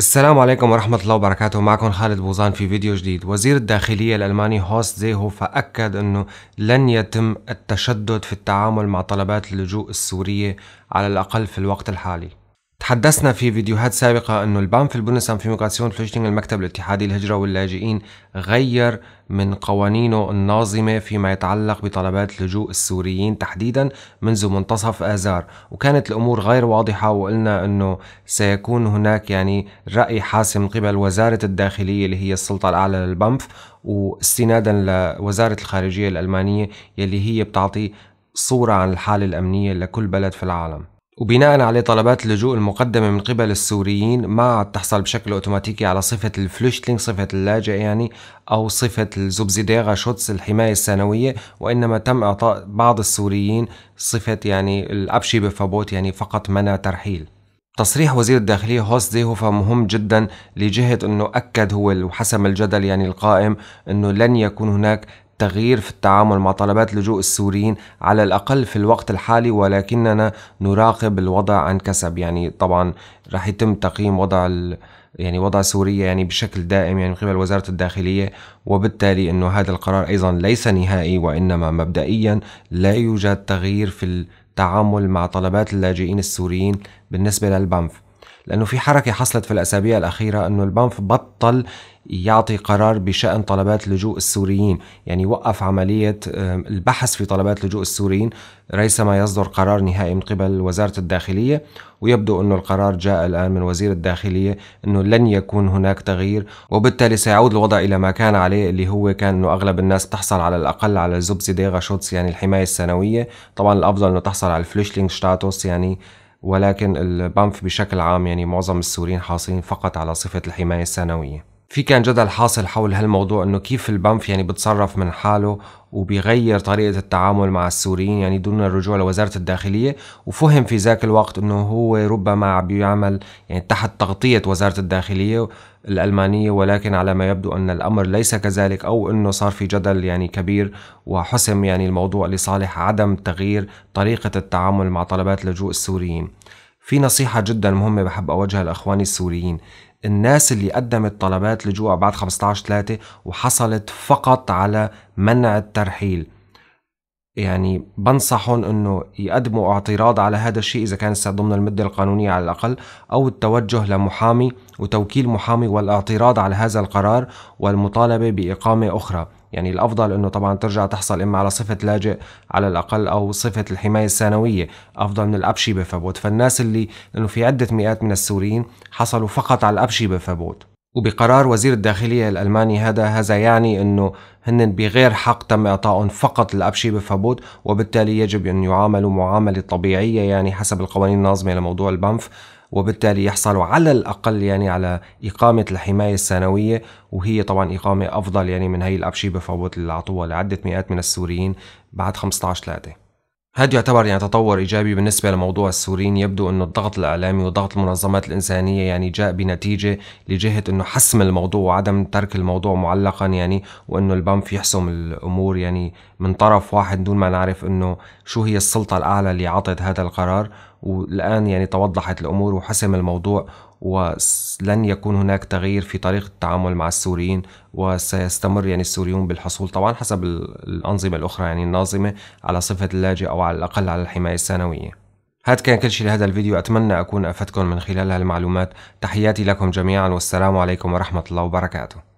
السلام عليكم ورحمة الله وبركاته معكم خالد بوزان في فيديو جديد وزير الداخلية الألماني هوست زيهو أكد أنه لن يتم التشدد في التعامل مع طلبات اللجوء السورية على الأقل في الوقت الحالي تحدثنا في فيديوهات سابقة أنه البام في البوندسام في ميغراسيون فلوشتينغ المكتب الاتحادي للهجرة واللاجئين غير من قوانينه الناظمة فيما يتعلق بطلبات لجوء السوريين تحديدا منذ منتصف آذار وكانت الأمور غير واضحة وقلنا أنه سيكون هناك يعني رأي حاسم من قبل وزارة الداخلية اللي هي السلطة الأعلى للبنف واستنادا لوزارة الخارجية الألمانية يلي هي بتعطي صورة عن الحالة الأمنية لكل بلد في العالم وبناء عليه طلبات اللجوء المقدمة من قبل السوريين ما عاد تحصل بشكل أوتوماتيكي على صفة الفلوشتلينغ صفة اللاجئ يعني أو صفة الزبزديغا شوتس الحماية السنوية وإنما تم إعطاء بعض السوريين صفة يعني الأبشي بفابوت يعني فقط منع ترحيل تصريح وزير الداخلية هوست زيهوفا مهم جدا لجهة أنه أكد هو وحسم الجدل يعني القائم أنه لن يكون هناك التغيير في التعامل مع طلبات لجوء السوريين على الأقل في الوقت الحالي ولكننا نراقب الوضع عن كسب يعني طبعا رح يتم تقييم وضع ال... يعني وضع سوريا يعني بشكل دائم يعني من قبل وزارة الداخلية وبالتالي أنه هذا القرار أيضا ليس نهائي وإنما مبدئيا لا يوجد تغيير في التعامل مع طلبات اللاجئين السوريين بالنسبة للبنف لأنه في حركة حصلت في الأسابيع الأخيرة أنه البنف بطل يعطي قرار بشأن طلبات لجوء السوريين يعني وقف عملية البحث في طلبات لجوء السوريين ريثما يصدر قرار نهائي من قبل وزارة الداخلية ويبدو انه القرار جاء الآن من وزير الداخلية أنه لن يكون هناك تغيير وبالتالي سيعود الوضع إلى ما كان عليه اللي هو كان أنه أغلب الناس تحصل على الأقل على زبزي ديغا شوتس يعني الحماية السنوية طبعا الأفضل أنه تحصل على الفلشلينج شتاتوس يعني ولكن البنف بشكل عام يعني معظم السوريين حاصلين فقط على صفة الحماية السنوية في كان جدل حاصل حول هالموضوع انه كيف البنف يعني بتصرف من حاله وبيغير طريقة التعامل مع السوريين يعني دون الرجوع لوزارة الداخلية وفهم في ذاك الوقت انه هو ربما عم بيعمل يعني تحت تغطية وزارة الداخلية الألمانية ولكن على ما يبدو أن الأمر ليس كذلك أو أنه صار في جدل يعني كبير وحسم يعني الموضوع لصالح عدم تغيير طريقة التعامل مع طلبات لجوء السوريين في نصيحة جدا مهمة بحب أوجهها لإخواني السوريين الناس اللي قدمت طلبات لجوء بعد 15 3 وحصلت فقط على منع الترحيل يعني بنصحهم انه يقدموا اعتراض على هذا الشيء اذا كان ضمن المده القانونيه على الاقل او التوجه لمحامي وتوكيل محامي والاعتراض على هذا القرار والمطالبه باقامه اخرى يعني الافضل انه طبعا ترجع تحصل اما على صفه لاجئ على الاقل او صفه الحمايه الثانويه افضل من الابشي بفابوت فالناس اللي لانه في عده مئات من السوريين حصلوا فقط على الابشي بفابوت وبقرار وزير الداخلية الألماني هذا هذا يعني أنه هن بغير حق تم إعطائهم فقط الابشي بفابوت وبالتالي يجب أن يعاملوا معاملة طبيعية يعني حسب القوانين الناظمة لموضوع البنف وبالتالي يحصلوا على الأقل يعني على إقامة الحماية السنوية وهي طبعا إقامة أفضل يعني من هي الأبشيبة بفوت اللي عطوها لعدة مئات من السوريين بعد 15 3 هذا يعتبر يعني تطور ايجابي بالنسبه لموضوع السوريين يبدو انه الضغط الاعلامي وضغط المنظمات الانسانيه يعني جاء بنتيجه لجهه انه حسم الموضوع وعدم ترك الموضوع معلقا يعني وانه البنف يحسم الامور يعني من طرف واحد دون ما نعرف انه شو هي السلطه الاعلى اللي عطت هذا القرار والآن يعني توضحت الأمور وحسم الموضوع ولن يكون هناك تغيير في طريقة التعامل مع السوريين وسيستمر يعني السوريون بالحصول طبعا حسب الأنظمة الأخرى يعني الناظمة على صفة اللاجئ أو على الأقل على الحماية الثانوية هذا كان كل شيء لهذا الفيديو أتمنى أكون أفدتكم من خلال هالمعلومات تحياتي لكم جميعا والسلام عليكم ورحمة الله وبركاته